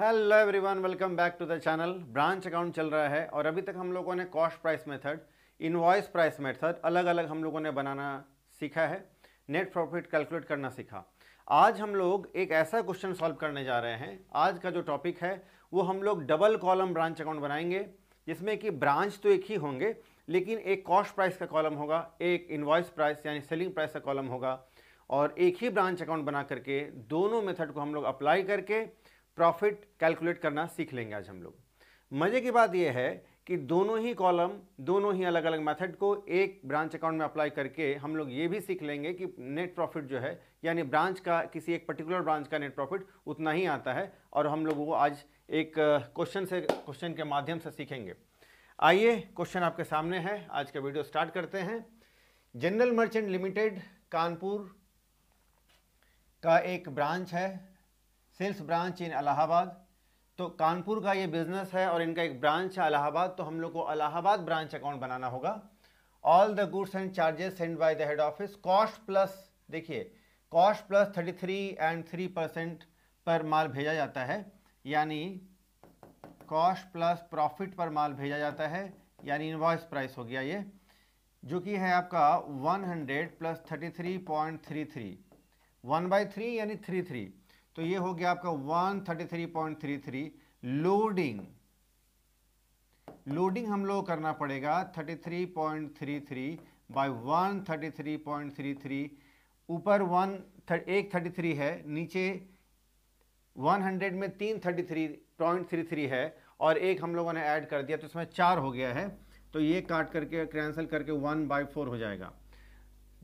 hello everyone welcome back to the channel branch account चल रहा है और अभी तक हम लोगों ने cost price method invoice price method अलग अलग हम लोगों ने बनाना सीखा है नेट प्रॉफिट कैलकुलेट करना सीखा आज हम लोग एक ऐसा क्वेश्चन सॉल्व करने जा रहे हैं आज का जो टॉपिक है वो हम लोग डबल कॉलम ब्रांच अकाउंट बनाएंगे जिसमें कि ब्रांच तो एक ही होंगे लेकिन एक कॉस्ट प्राइस का कॉलम होगा एक इन्वॉइस प्राइस यानी सेलिंग प्राइस का कॉलम होगा और एक ही ब्रांच अकाउंट बना करके दोनों मेथड को हम लोग अप्लाई करके प्रॉफिट कैलकुलेट करना सीख लेंगे आज हम लोग मज़े की बात यह है कि दोनों ही कॉलम दोनों ही अलग अलग मेथड को एक ब्रांच अकाउंट में अप्लाई करके हम लोग ये भी सीख लेंगे कि नेट प्रॉफिट जो है यानी ब्रांच का किसी एक पर्टिकुलर ब्रांच का नेट प्रॉफिट उतना ही आता है और हम लोगों को आज एक क्वेश्चन से क्वेश्चन के माध्यम से सीखेंगे आइए क्वेश्चन आपके सामने है आज का वीडियो स्टार्ट करते हैं जनरल मर्चेंट लिमिटेड कानपुर का एक ब्रांच है सेल्स ब्रांच इन अलाहाबाद तो कानपुर का ये बिज़नेस है और इनका एक ब्रांच है अलाहाबाद तो हम लोग को अलाहाबाद ब्रांच अकाउंट बनाना होगा all the goods and charges send by the head office cost plus देखिए cost plus thirty three and three percent पर माल भेजा जाता है यानी कॉस्ट प्लस प्रॉफिट पर माल भेजा जाता है यानी इन्वॉइस प्राइस हो गया ये जो कि है आपका one hundred plus thirty three point three three one by three यानी थ्री थ्री तो ये हो गया आपका 133.33 लोडिंग लोडिंग हम लोग करना पड़ेगा 33.33 बाय 133.33 ऊपर वन एक थर्टी थ्री है नीचे 100 में तीन thirty three point three three है और एक हम लोगों ने ऐड कर दिया तो इसमें चार हो गया है तो ये काट करके कैंसिल करके वन बाई फोर हो जाएगा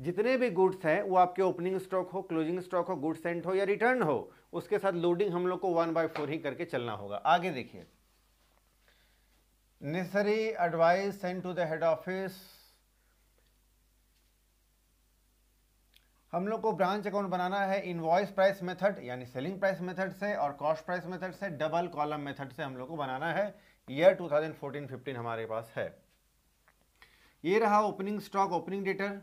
जितने भी गुड्स हैं वो आपके ओपनिंग स्टॉक हो क्लोजिंग स्टॉक हो गुड सेंट हो या रिटर्न हो उसके साथ लोडिंग हम लोग को वन बाय फोर ही करके चलना होगा आगे देखिए necessary advice send to the head office हम लोग को ब्रांच अकाउंट बनाना है इनवॉइस प्राइस मेथड यानी सेलिंग प्राइस मेथड से और कॉस्ट प्राइस मेथड से डबल कॉलम मेथड से हम लोग को बनाना है ईयर 2014-15 हमारे पास है ये रहा opening stock opening debtor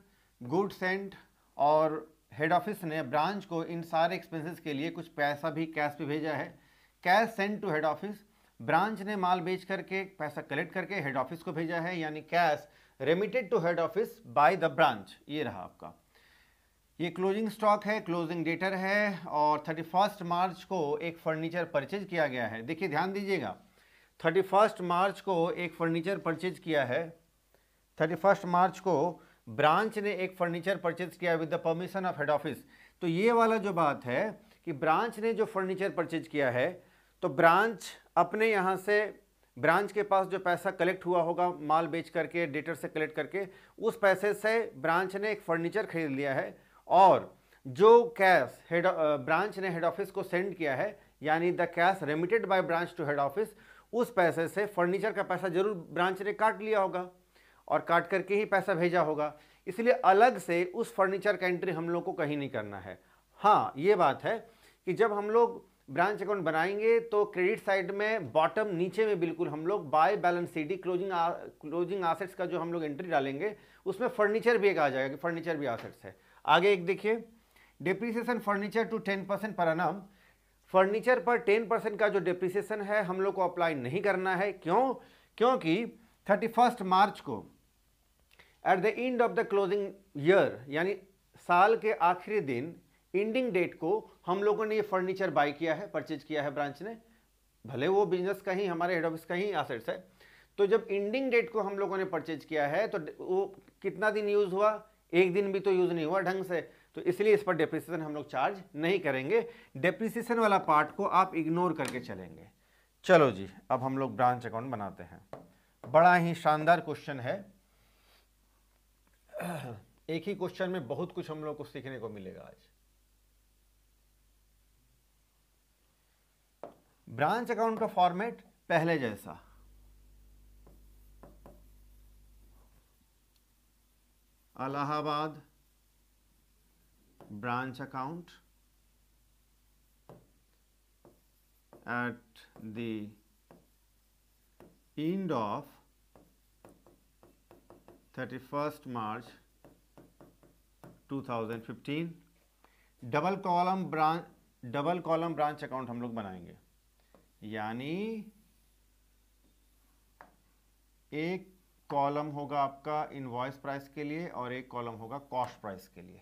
good sent और हेड ऑफिस ने ब्रांच को इन सारे एक्सपेंसेस के लिए कुछ पैसा भी कैश पे भेजा है cash sent to head office branch ने माल बेच करके पैसा कलेक्ट करके हेड ऑफिस को भेजा है यानी cash remitted to head office by the branch ये रहा आपका ये क्लोजिंग स्टॉक है क्लोजिंग डेटर है और थर्टी फर्स्ट मार्च को एक फर्नीचर परचेज किया गया है देखिए ध्यान दीजिएगा थर्टी फर्स्ट मार्च को एक फर्नीचर परचेज किया है थर्टी फर्स्ट मार्च को ब्रांच ने एक फर्नीचर परचेज किया with the permission of head office तो ये वाला जो बात है कि ब्रांच ने जो फर्नीचर परचेज किया है तो ब्रांच अपने यहाँ से ब्रांच के पास जो पैसा कलेक्ट हुआ होगा माल बेच करके डेटर से कलेक्ट करके उस पैसे से ब्रांच ने एक फर्नीचर खरीद लिया है और जो कैश हेड ब्रांच ने हेड ऑफिस को सेंड किया है यानी the cash remitted by branch to head office उस पैसे से फर्नीचर का पैसा जरूर ब्रांच ने काट लिया होगा और काट करके ही पैसा भेजा होगा इसलिए अलग से उस फर्नीचर का एंट्री हम लोग को कहीं नहीं करना है हाँ ये बात है कि जब हम लोग ब्रांच अकाउंट बनाएंगे तो क्रेडिट साइड में बॉटम नीचे में बिल्कुल हम लोग by balance CD closing closing assets का जो हम लोग एंट्री डालेंगे उसमें फर्नीचर भी एक आ जाएगा कि फर्नीचर भी आसेट्स है आगे एक देखिए depreciation furniture to ten percent पर अनम फर्नीचर पर टेन परसेंट का जो डिप्रिसिएशन है हम लोग को अप्लाई नहीं करना है क्यों क्योंकि थर्टी फर्स्ट मार्च को at the end of the closing year यानी साल के आखिरी दिन एंडिंग डेट को हम लोगों ने ये फर्नीचर बाई किया है परचेज किया है ब्रांच ने भले वो बिजनेस का ही हमारे हेड ऑफिस का ही एसेट्स है तो जब एंडिंग डेट को हम लोगों ने परचेज किया है तो वो कितना दिन यूज़ हुआ एक दिन भी तो यूज़ नहीं हुआ ढंग से तो इसलिए इस पर डेप्रिसिएशन हम लोग चार्ज नहीं करेंगे डेप्रिसिएशन वाला पार्ट को आप इग्नोर करके चलेंगे चलो जी अब हम लोग ब्रांच अकाउंट बनाते हैं बड़ा ही शानदार क्वेश्चन है एक ही क्वेश्चन में बहुत कुछ हम लोग को सीखने को मिलेगा आज ब्रांच अकाउंट का फॉर्मेट पहले जैसा Allahabad at the end of thirty first March to 2015 double column branch double column branch account हम लोग बनाएंगे यानी एक कॉलम होगा आपका इनवॉइस प्राइस के लिए और एक कॉलम होगा कॉस्ट प्राइस के लिए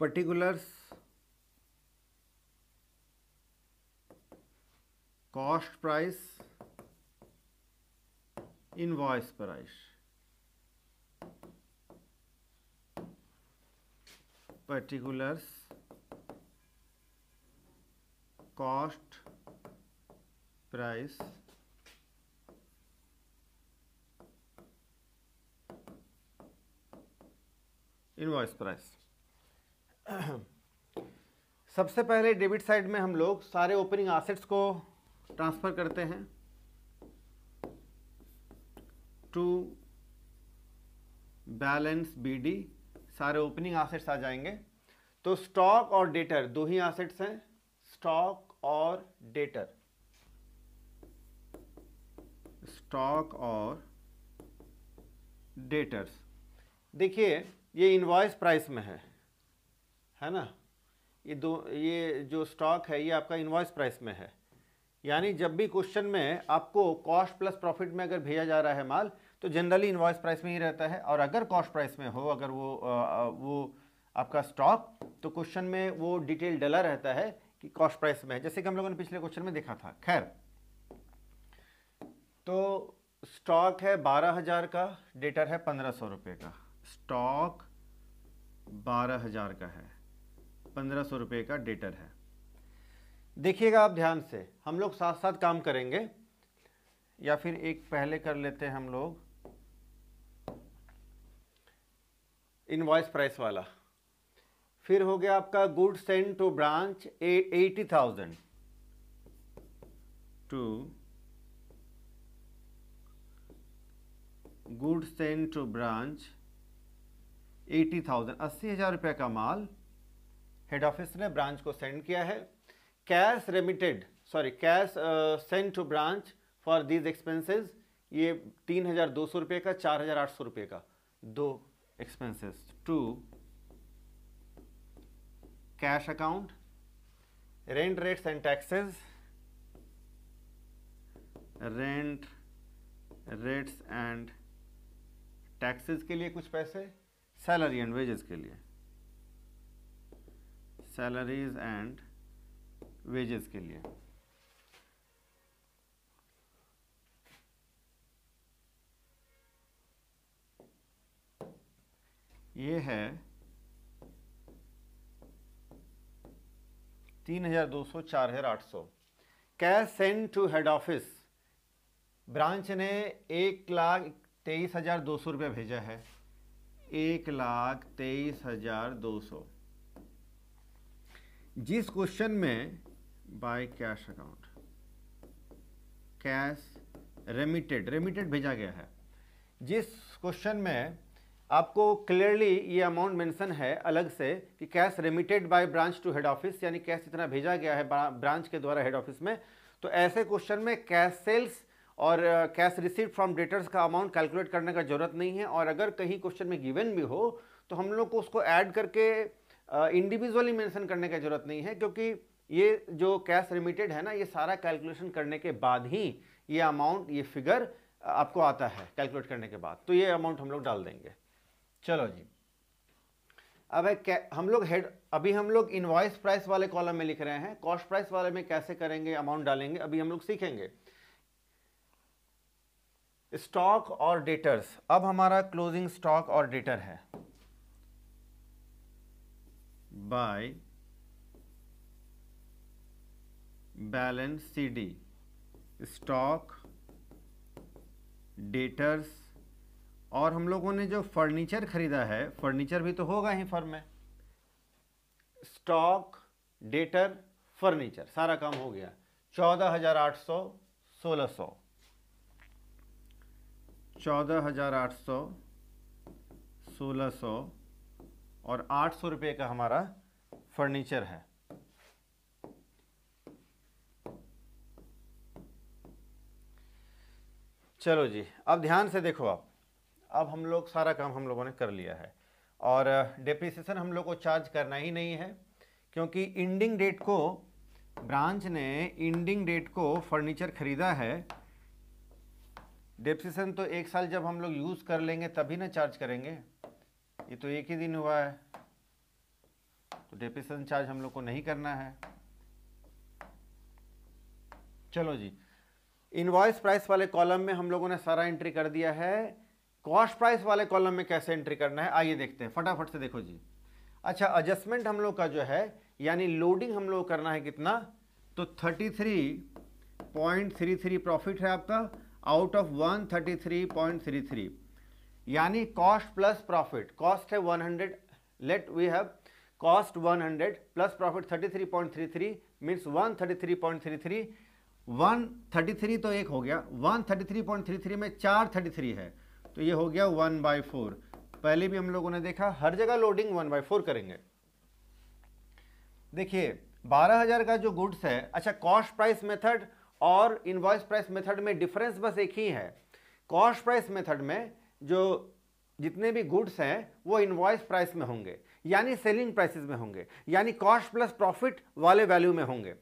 particulars cost price invoice price particulars cost price invoice price सबसे पहले डेबिट साइड में हम लोग सारे ओपनिंग एसेट्स को ट्रांसफ़र करते हैं टू बैलेंस बीडी सारे ओपनिंग एसेट्स आ जाएंगे तो स्टॉक और डेटर दो ही एसेट्स हैं स्टॉक और डेटर स्टॉक और डेटर्स देखिए ये इनवॉइस प्राइस में है है ना ये दो ये जो स्टॉक है ये आपका इन्वॉइस प्राइस में है यानी जब भी क्वेश्चन में आपको कॉस्ट प्लस प्रॉफिट में अगर भेजा जा रहा है माल तो जनरली इन्वॉइस प्राइस में ही रहता है और अगर कॉस्ट प्राइस में हो अगर वो आ, वो आपका स्टॉक तो क्वेश्चन में वो डिटेल डला रहता है कि कॉस्ट प्राइस में है जैसे कि हम लोगों ने पिछले क्वेश्चन में देखा था खैर तो स्टॉक है बारह हजार का डेटर है पंद्रह सौ रुपये का स्टॉक बारह हजार का है पंद्रह सौ रुपये का डेटर है देखिएगा आप ध्यान से हम लोग साथ साथ काम करेंगे या फिर एक पहले कर लेते हैं हम लोग इनवॉइस प्राइस वाला फिर हो गया आपका good send to branch eighty thousand to good send to branch eighty thousand अस्सी हज़ार रुपये का माल हेड ऑफिस ने ब्रांच को सेंड किया है cash remitted sorry cash send to branch for these expenses ये तीन हज़ार दो सौ रुपये का चार हज़ार आठ सौ रुपये का दो expenses to cash account rent rates and taxes rent rates and taxes के लिए कुछ पैसे सैलरी एंड वेजेस के लिए सैलरीज एंड वेजेस के लिए ये है तीन हजार दो सौ चार हजार आठ सौ cash send to head office branch ने एक लाख तेईस हजार दो सौ रुपया भेजा है एक लाख तेईस हजार दो सौ जिस क्वेश्चन में by cash account cash remitted remitted भेजा गया है जिस क्वेश्चन में आपको क्लियरली ये अमाउंट मेंशन है अलग से कि cash remitted by branch to head office यानी कैश इतना भेजा गया है ब्रांच के द्वारा हेड ऑफिस में तो ऐसे क्वेश्चन में कैश सेल्स और कैश रिसीव फ्रॉम डेटर्स का अमाउंट कैलकुलेट करने का जरूरत नहीं है और अगर कहीं क्वेश्चन में गिवन भी हो तो हम लोग को उसको ऐड करके इंडिविजुअली मेंशन करने की जरूरत नहीं है क्योंकि ये जो कैश रिमिटेड है ना ये सारा कैलकुलेशन करने के बाद ही ये अमाउंट ये फिगर आपको आता है कैलकुलेट करने के बाद तो ये अमाउंट हम लोग डाल देंगे चलो जी अब है हम लोग हेड अभी हम लोग इन्वाइस प्राइस वाले कॉलम में लिख रहे हैं कॉस्ट प्राइस वाले में कैसे करेंगे अमाउंट डालेंगे अभी हम लोग सीखेंगे स्टॉक और डेटर्स अब हमारा क्लोजिंग स्टॉक और डेटर है by balance CD stock debtors और हम लोगों ने जो फर्नीचर खरीदा है फर्नीचर भी तो होगा ही फर्म में स्टॉक डेटर फर्नीचर सारा काम हो गया चौदह हजार आठ सौ सोलह सौ चौदह हजार आठ सौ सोलह सौ और आठ सौ रुपये का हमारा फर्नीचर है चलो जी अब ध्यान से देखो आप अब हम लोग सारा काम हम लोगों ने कर लिया है और डिप्रिसिएशन हम लोग को चार्ज करना ही नहीं है क्योंकि इंडिंग डेट को ब्रांच ने इंडिंग डेट को फर्नीचर खरीदा है डिप्रिसिएशन तो एक साल जब हम लोग यूज़ कर लेंगे तभी ना चार्ज करेंगे ये तो एक ही दिन हुआ है तो डेपिसन चार्ज हम लोग को नहीं करना है चलो जी इनवॉइस प्राइस वाले कॉलम में हम लोगों ने सारा एंट्री कर दिया है कॉस्ट प्राइस वाले कॉलम में कैसे एंट्री करना है आइए देखते हैं फटाफट से देखो जी अच्छा एडजस्टमेंट हम लोग का जो है यानी लोडिंग हम लोग करना है कितना तो 33.33 प्रॉफिट है आपका आउट ऑफ 133.33 यानी कॉस्ट प्लस प्रॉफिट कॉस्ट है 100 let we have cost 100 plus profit 33.33 means 133.33 133 तो एक हो गया 133.33 में चार 33 है तो ये हो गया वन बाई फोर पहले भी हम लोगों ने देखा हर जगह लोडिंग वन बाई फोर करेंगे देखिए बारह हजार का जो गुड्स है अच्छा कॉस्ट प्राइस मेथड और इनवॉइस प्राइस मेथड में डिफरेंस बस एक ही है कॉस्ट प्राइस मेथड में जो जितने भी गुड्स हैं वो इन्वॉइस प्राइस में होंगे यानी सेलिंग प्राइसेस में होंगे यानी कॉस्ट प्लस प्रॉफिट वाले वैल्यू में होंगे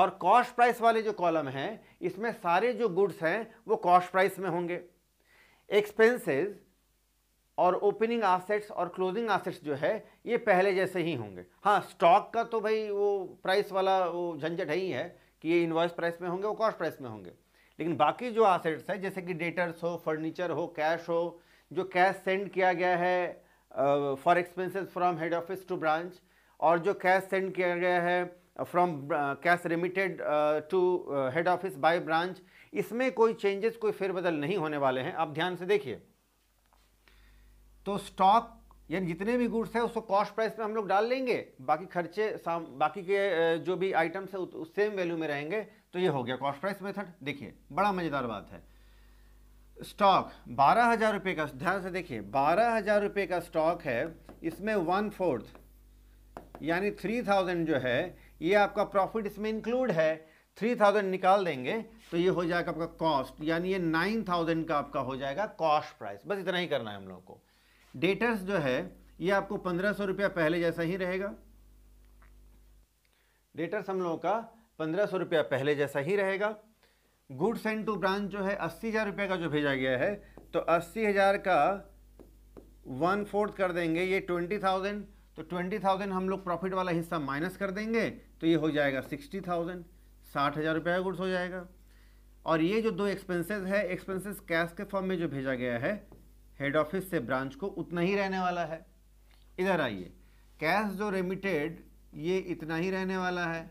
और कॉस्ट प्राइस वाले जो कॉलम हैं इसमें सारे जो गुड्स हैं वो कॉस्ट प्राइस में होंगे एक्सपेंसेस और ओपनिंग आसेट्स और क्लोजिंग आसेट्स जो है ये पहले जैसे ही होंगे हाँ स्टॉक का तो भाई वो प्राइस वाला वो झंझट ही है कि ये इन्वॉइस प्राइस में होंगे वो कॉस्ट प्राइस में होंगे लेकिन बाकी जो आसेट्स हैं जैसे कि डेटर्स हो फर्नीचर हो कैश हो जो कैश सेंड किया गया है for expenses from head office to branch और जो कैश सेंड किया गया है from cash remitted to head office by branch इसमें कोई चेंजेस कोई फेरबदल नहीं होने वाले हैं आप ध्यान से देखिए तो स्टॉक यानी जितने भी गुड्स हैं उसको कॉस्ट प्राइस में हम लोग डाल लेंगे बाकी खर्चे बाकी के जो भी आइटम्स हैं उस सेम वैल्यू में रहेंगे तो ये हो गया कॉस्ट प्राइस मेथड देखिए बड़ा मज़ेदार बात है स्टॉक बारह हज़ार रुपये का ध्यान से देखिए बारह हज़ार रुपये का स्टॉक है इसमें वन फोर्थ यानी थ्री थाउजेंड जो है ये आपका प्रॉफिट इसमें इंक्लूड है थ्री थाउजेंड निकाल देंगे तो ये हो जाएगा आपका कॉस्ट यानी ये नाइन थाउजेंड का आपका हो जाएगा कॉस्ट प्राइस बस इतना ही करना है हम लोग को डेटर्स जो है ये आपको पंद्रह सौ रुपया पहले जैसा ही रहेगा डेटर्स हम लोगों का पंद्रह सौ रुपया पहले जैसा ही रहेगा गुड्स एंड टू ब्रांच जो है अस्सी हज़ार रुपये का जो भेजा गया है तो अस्सी हज़ार का वन फोर्थ कर देंगे ये ट्वेंटी थाउजेंड तो ट्वेंटी थाउजेंड हम लोग प्रॉफिट वाला हिस्सा माइनस कर देंगे तो ये हो जाएगा सिक्सटी थाउजेंड साठ हज़ार रुपये का गुड्स हो जाएगा और ये जो दो एक्सपेंसेस है एक्सपेंसेस कैश के फॉर्म में जो भेजा गया है हेड ऑफिस से ब्रांच को उतना ही रहने वाला है इधर आइए कैश जो रेमिटेड ये इतना ही रहने वाला है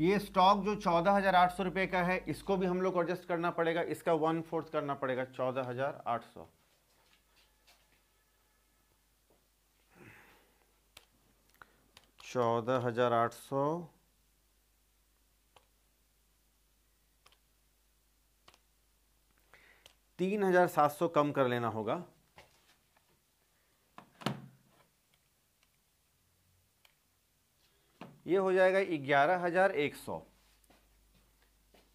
ये स्टॉक जो चौदह हजार आठ सौ रुपए का है इसको भी हम लोग को एडजस्ट करना पड़ेगा इसका वन फोर्थ करना पड़ेगा चौदह हजार आठ सौ चौदह हजार आठ सौ तीन हजार सात सौ कम कर लेना होगा ये हो जाएगा ग्यारह हजार एक सौ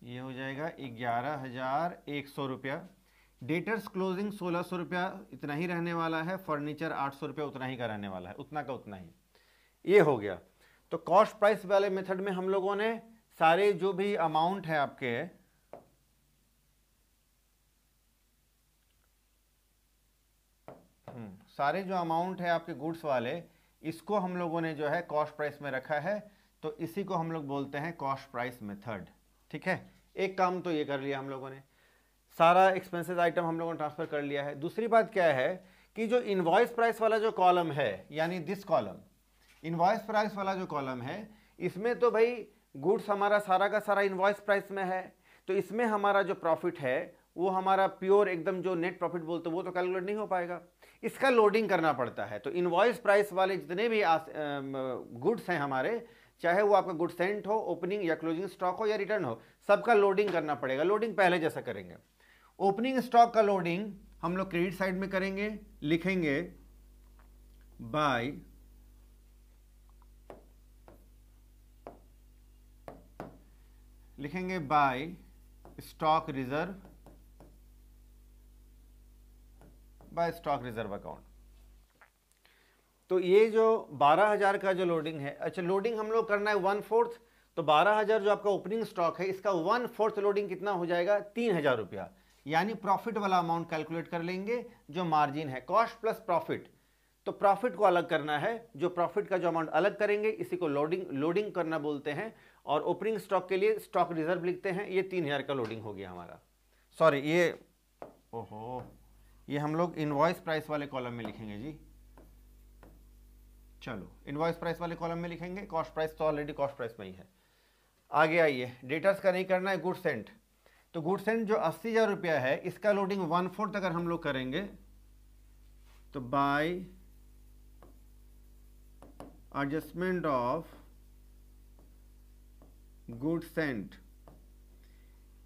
ये हो जाएगा ग्यारह हजार एक सौ रुपया डेटर्स क्लोजिंग सोलह सौ रुपया इतना ही रहने वाला है फर्नीचर आठ सौ रुपया उतना ही का रहने वाला है उतना का उतना ही ये हो गया तो कॉस्ट प्राइस वाले मेथड में हम लोगों ने सारे जो भी अमाउंट है आपके हम्म, सारे जो अमाउंट है आपके गुड्स वाले इसको हम लोगों ने जो है कॉस्ट प्राइस में रखा है तो इसी को हम लोग बोलते हैं कॉस्ट प्राइस मेथड ठीक है एक काम तो ये कर लिया हम लोगों ने सारा एक्सपेंसेस आइटम हम लोगों ने ट्रांसफर कर लिया है दूसरी बात क्या है कि जो इन्वॉइस प्राइस वाला जो कॉलम है यानी दिस कॉलम इन्वॉइस प्राइस वाला जो कॉलम है इसमें तो भाई गुड्स हमारा सारा का सारा इन्वॉइस प्राइस में है तो इसमें हमारा जो प्रॉफिट है वो हमारा प्योर एकदम जो नेट प्रॉफिट बोलते वो तो कैलकुलेट नहीं हो पाएगा इसका लोडिंग करना पड़ता है तो इन्वॉइस प्राइस वाले जितने भी गुड्स हैं हमारे चाहे वो आपका गुड सेंट हो ओपनिंग या क्लोजिंग स्टॉक हो या रिटर्न हो सबका लोडिंग करना पड़ेगा लोडिंग पहले जैसा करेंगे ओपनिंग स्टॉक का लोडिंग हम लोग क्रेडिट साइड में करेंगे लिखेंगे बाय लिखेंगे by stock reserve by stock reserve account तो ये जो 12000 का जो लोडिंग है अच्छा लोडिंग हम लोग करना है वन फोर्थ तो 12000 जो आपका ओपनिंग स्टॉक है इसका वन फोर्थ लोडिंग कितना हो जाएगा तीन हज़ार रुपया यानी प्रॉफिट वाला अमाउंट कैलकुलेट कर लेंगे जो मार्जिन है कॉस्ट प्लस प्रॉफिट तो प्रॉफिट को अलग करना है जो प्रॉफिट का जो अमाउंट अलग करेंगे इसी को लोडिंग लोडिंग करना बोलते हैं और ओपनिंग स्टॉक के लिए स्टॉक रिजर्व लिखते हैं ये तीन हज़ार का लोडिंग हो गया हमारा सॉरी ये ओहो ये हम लोग इन्वॉइस प्राइस वाले कॉलम में लिखेंगे जी चलो इन्वॉइस प्राइस वाले कॉलम में लिखेंगे कॉस्ट प्राइस तो ऑलरेडी कॉस्ट प्राइस में ही है आगे आइए डेटर्स का नहीं करना है गुड सेंट तो गुड सेंट जो अस्सी हज़ार रुपया है इसका लोडिंग वन फोर्थ अगर हम लोग करेंगे तो by adjustment of good sent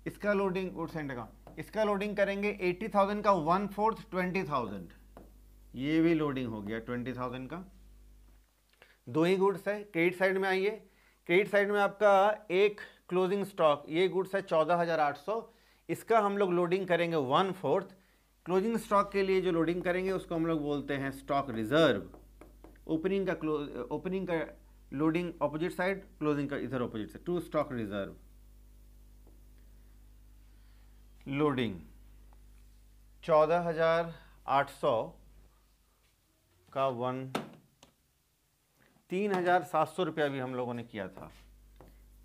इसका लोडिंग गुड सेंट का इसका लोडिंग करेंगे 80,000 का वन फोर्थ 20,000 ये भी लोडिंग हो गया 20,000 का दो ही गुड्स है क्रेडिट साइड में आइए क्रेडिट साइड में आपका एक क्लोजिंग स्टॉक ये गुड्स है 14,800 इसका हम लोग लोडिंग करेंगे वन फोर्थ क्लोजिंग स्टॉक के लिए जो लोडिंग करेंगे उसको हम लोग बोलते हैं स्टॉक रिजर्व ओपनिंग का ओपनिंग का लोडिंग ऑपोजिट साइड क्लोजिंग का इधर opposite side to stock reserve loading चौदह हजार आठ सौ का वन तीन हजार सात सौ रुपया भी हम लोगों ने किया था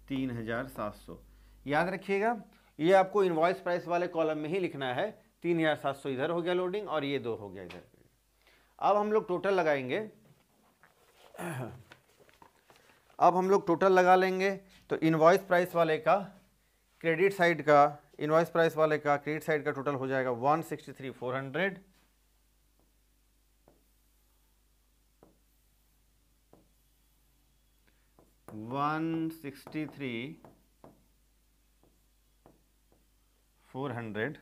तीन हजार सात सौ याद रखिएगा ये आपको इन्वॉइस प्राइस वाले कॉलम में ही लिखना है तीन हजार सात सौ इधर हो गया लोडिंग और ये दो हो गया इधर अब हम लोग टोटल लगाएंगे अब हम लोग टोटल लगा लेंगे तो इन्वॉइस प्राइस वाले का क्रेडिट साइड का इनवाइस प्राइस वाले का क्रेडिट साइड का टोटल हो जाएगा one sixty three four hundred one sixty three four hundred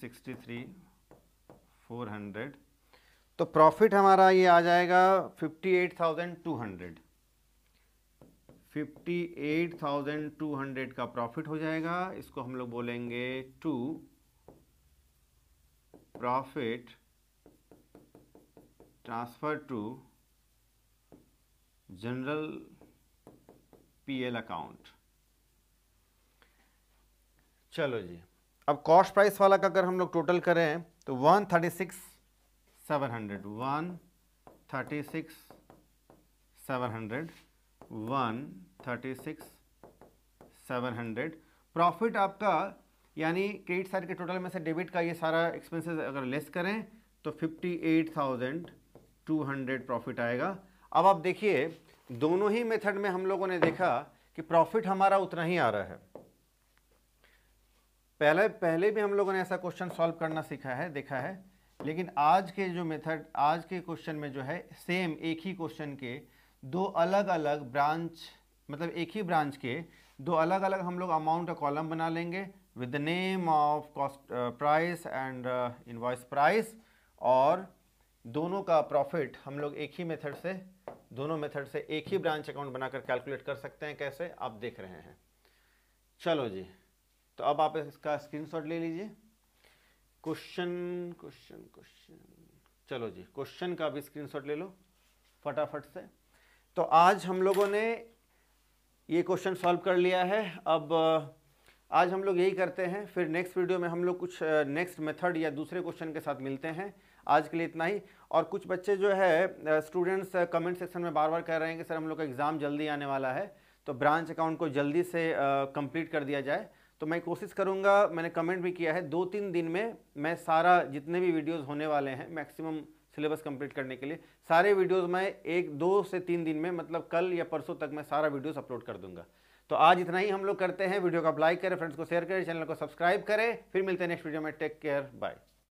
sixty four hundred तो प्रॉफिट हमारा ये आ जाएगा fifty eight thousand two hundred fifty eight thousand two hundred का प्रॉफिट हो जाएगा इसको हम लोग बोलेंगे to profit transfer to general PL account चलो जी अब कॉस्ट प्राइस वाला का अगर हम लोग टोटल करें तो one thirty six seven hundred one thirty six seven hundred one thirty six seven hundred profit आपका यानी क्रेडिट साइड के टोटल में से डेबिट का ये सारा एक्सपेंसेस अगर लेस करें तो fifty eight thousand two hundred profit आएगा अब आप देखिए दोनों ही मेथड में हम लोगों ने देखा कि प्रॉफिट हमारा उतना ही आ रहा है पहले पहले भी हम लोगों ने ऐसा क्वेश्चन सॉल्व करना सीखा है देखा है लेकिन आज के जो मेथड आज के क्वेश्चन में जो है सेम एक ही क्वेश्चन के दो अलग अलग ब्रांच मतलब एक ही ब्रांच के दो अलग अलग हम लोग अमाउंट का कॉलम बना लेंगे with the name of cost price and invoice price और दोनों का प्रॉफिट हम लोग एक ही मेथड से दोनों मेथड से एक ही ब्रांच अकाउंट बनाकर कैलकुलेट कर सकते हैं कैसे आप देख रहे हैं चलो जी तो अब आप इसका स्क्रीनशॉट ले लीजिए क्वेश्चन क्वेश्चन क्वेश्चन चलो जी क्वेश्चन का भी स्क्रीनशॉट ले लो फटाफट से तो आज हम लोगों ने ये क्वेश्चन सॉल्व कर लिया है अब आज हम लोग यही करते हैं फिर नेक्स्ट वीडियो में हम लोग कुछ नेक्स्ट मेथड या दूसरे क्वेश्चन के साथ मिलते हैं आज के लिए इतना ही और कुछ बच्चे जो है स्टूडेंट्स कमेंट सेक्शन में बार बार कह रहे हैं कि सर हम लोग का एग्ज़ाम जल्दी आने वाला है तो ब्रांच अकाउंट को जल्दी से कंप्लीट कर दिया जाए तो मैं कोशिश करूंगा मैंने कमेंट भी किया है दो तीन दिन में मैं सारा जितने भी वीडियोज़ होने वाले हैं मैक्सिमम सिलेबस कंप्लीट करने के लिए सारे वीडियोज़ मैं एक दो से तीन दिन में मतलब कल या परसों तक मैं सारा वीडियोस अपलोड कर दूंगा तो आज इतना ही हम लोग करते हैं वीडियो को आप लाइक करें फ्रेंड्स को शेयर करें चैनल को सब्सक्राइब करें फिर मिलते हैं नेक्स्ट वीडियो में टेक केयर बाय